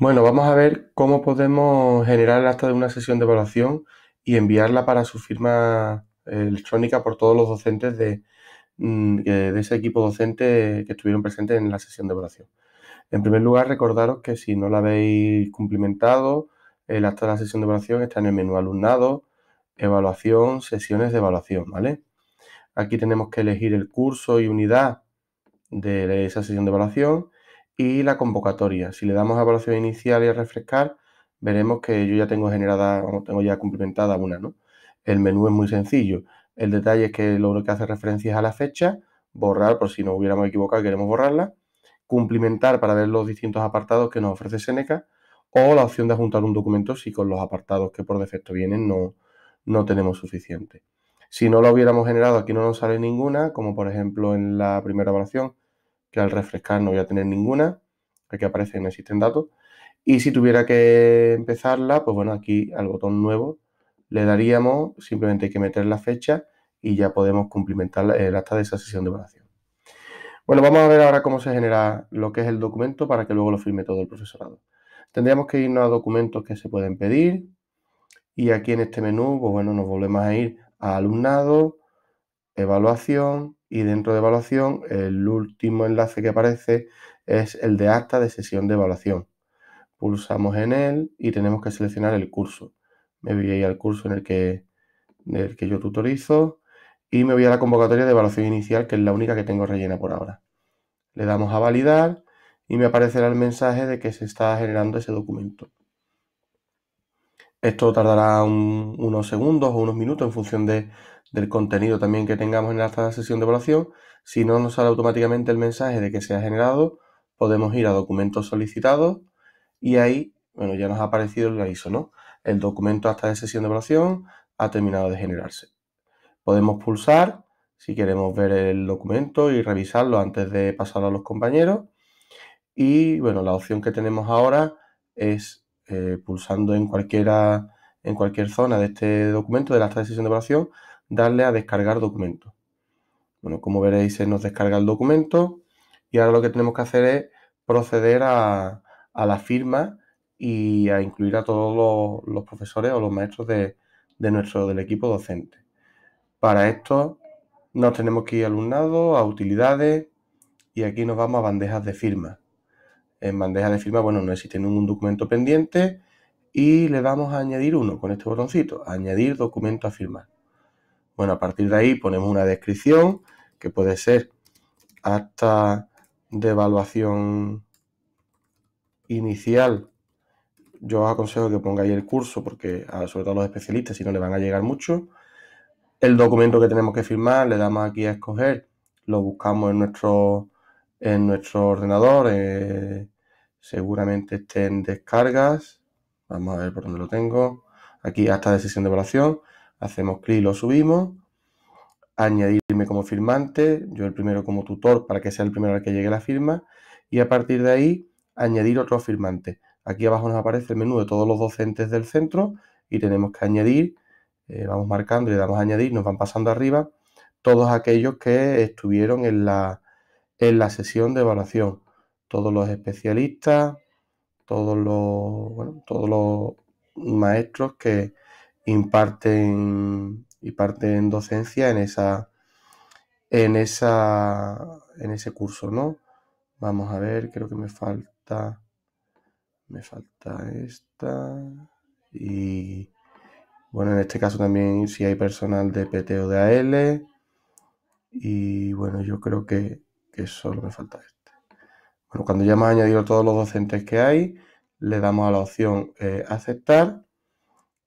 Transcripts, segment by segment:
Bueno, vamos a ver cómo podemos generar el acta de una sesión de evaluación y enviarla para su firma eh, electrónica por todos los docentes mm, de, ese equipo docente que estuvieron presentes en la sesión de evaluación. En primer lugar, recordaros que si no la habéis cumplimentado, el acta de la sesión de evaluación está en el menú alumnado, evaluación, sesiones de evaluación, ¿vale? Aquí tenemos que elegir el curso y unidad de esa sesión de evaluación y la convocatoria. Si le damos a evaluación inicial y a refrescar, veremos que yo ya tengo generada, tengo ya cumplimentada una, ¿no? El menú es muy sencillo. El detalle es que lo que hace referencia es a la fecha, borrar por si nos hubiéramos equivocado queremos borrarla, cumplimentar para ver los distintos apartados que nos ofrece Seneca o la opción de adjuntar un documento si con los apartados que por defecto vienen no, no tenemos suficiente. Si no lo hubiéramos generado, aquí no nos sale ninguna, como por ejemplo en la primera evaluación que al refrescar no voy a tener ninguna, aquí aparece que no existen datos. Y si tuviera que empezarla, pues bueno, aquí al botón nuevo le daríamos, simplemente hay que meter la fecha y ya podemos cumplimentar el acta de esa sesión de evaluación. Bueno, vamos a ver ahora cómo se genera lo que es el documento para que luego lo firme todo el profesorado. Tendríamos que irnos a documentos que se pueden pedir y aquí en este menú, pues bueno, nos volvemos a ir a alumnado, evaluación y dentro de evaluación el último enlace que aparece es el de acta de sesión de evaluación. Pulsamos en él y tenemos que seleccionar el curso. Me voy al curso en el que, en el que yo tutorizo y me voy a la convocatoria de evaluación inicial que es la única que tengo rellena por ahora. Le damos a validar y me aparecerá el mensaje de que se está generando ese documento. Esto tardará unos segundos o unos minutos en función de, del contenido también que tengamos en la sesión de evaluación. Si no nos sale automáticamente el mensaje de que se ha generado, podemos ir a documentos solicitados y ahí, bueno, ya nos ha aparecido el aviso, ¿no? El documento hasta de sesión de evaluación ha terminado de generarse. Podemos pulsar si queremos ver el documento y revisarlo antes de pasarlo a los compañeros. Y bueno, la opción que tenemos ahora es eh, pulsando en, cualquiera, en cualquier zona de este documento, de la de sesión de evaluación, darle a descargar documento. Bueno, como veréis, se nos descarga el documento y ahora lo que tenemos que hacer es proceder a, la firma y a incluir a todos los, profesores o los maestros de, nuestro, del equipo docente. Para esto nos tenemos que ir alumnado, a utilidades y aquí nos vamos a bandejas de firma. En bandeja de firma, bueno, no existe ningún documento pendiente y le damos a añadir uno con este botoncito, añadir documento a firmar. Bueno, a partir de ahí ponemos una descripción que puede ser hasta de evaluación inicial. Yo os aconsejo que pongáis el curso porque sobre todo a los especialistas si no le van a llegar mucho. El documento que tenemos que firmar le damos aquí a escoger, lo buscamos en nuestro en nuestro ordenador. Eh, seguramente estén descargas. Vamos a ver por dónde lo tengo. Aquí hasta de sesión de evaluación. Hacemos clic y lo subimos. Añadirme como firmante. Yo el primero como tutor para que sea el primero al que llegue la firma. Y a partir de ahí añadir otro firmante. Aquí abajo nos aparece el menú de todos los docentes del centro y tenemos que añadir. Eh, vamos marcando y damos a añadir. Nos van pasando arriba todos aquellos que estuvieron en la en la sesión de evaluación. Todos los especialistas, todos los, todos los maestros que imparten y parten docencia en esa en esa en ese curso, ¿no? Vamos a ver, creo que me falta me falta esta y bueno, en este caso también si hay personal de PT o de AL y bueno, yo creo que que solo me falta este. Bueno, cuando ya hemos añadido todos los docentes que hay, le damos a la opción eh, aceptar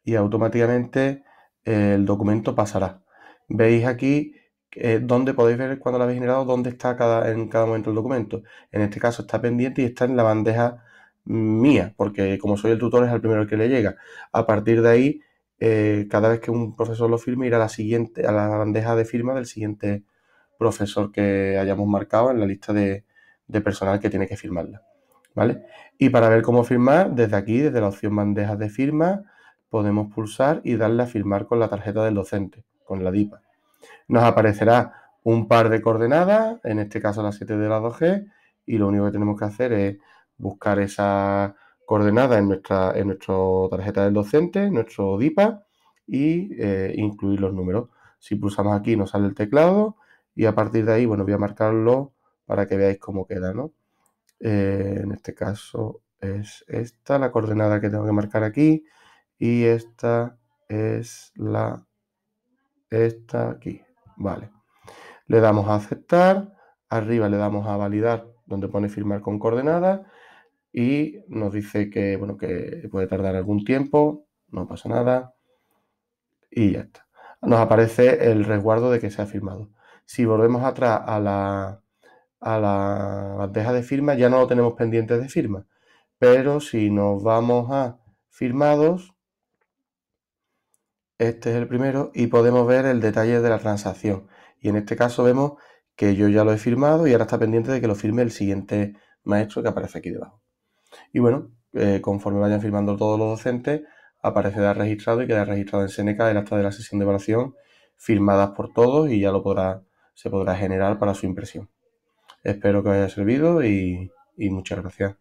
y automáticamente eh, el documento pasará. Veis aquí eh, donde podéis ver cuando lo habéis generado dónde está cada, en cada momento el documento. En este caso está pendiente y está en la bandeja mm, mía, porque como soy el tutor es el primero que le llega. A partir de ahí, cada vez que un profesor lo firme irá a la siguiente, a la bandeja de firma del siguiente profesor que hayamos marcado en la lista de, personal que tiene que firmarla. ¿Vale? Y para ver cómo firmar, desde aquí, desde la opción bandejas de firma, podemos pulsar y darle a firmar con la tarjeta del docente, con la DIPA. Nos aparecerá un par de coordenadas, en este caso las 7 de la 2G, y lo único que tenemos que hacer es buscar esa coordenada en nuestra, en nuestra tarjeta del docente, nuestro DIPA, e eh, incluir los números. Si pulsamos aquí nos sale el teclado y a partir de ahí, bueno, voy a marcarlo para que veáis cómo queda, ¿no? Eh, en este caso es esta la coordenada que tengo que marcar aquí y esta es la, esta aquí, vale. Le damos a aceptar, arriba le damos a validar donde pone firmar con coordenadas y nos dice que, bueno, que puede tardar algún tiempo, no pasa nada y ya está. Nos aparece el resguardo de que se ha firmado. Si volvemos atrás a la, bandeja de firma, ya no lo tenemos pendiente de firma. Pero si nos vamos a firmados, este es el primero y podemos ver el detalle de la transacción. Y en este caso vemos que yo ya lo he firmado y ahora está pendiente de que lo firme el siguiente maestro que aparece aquí debajo. Y bueno, eh, conforme vayan firmando todos los docentes, aparecerá registrado y queda registrado en Seneca el acta de la sesión de evaluación firmadas por todos y ya lo podrá se podrá generar para su impresión. Espero que os haya servido y, muchas gracias.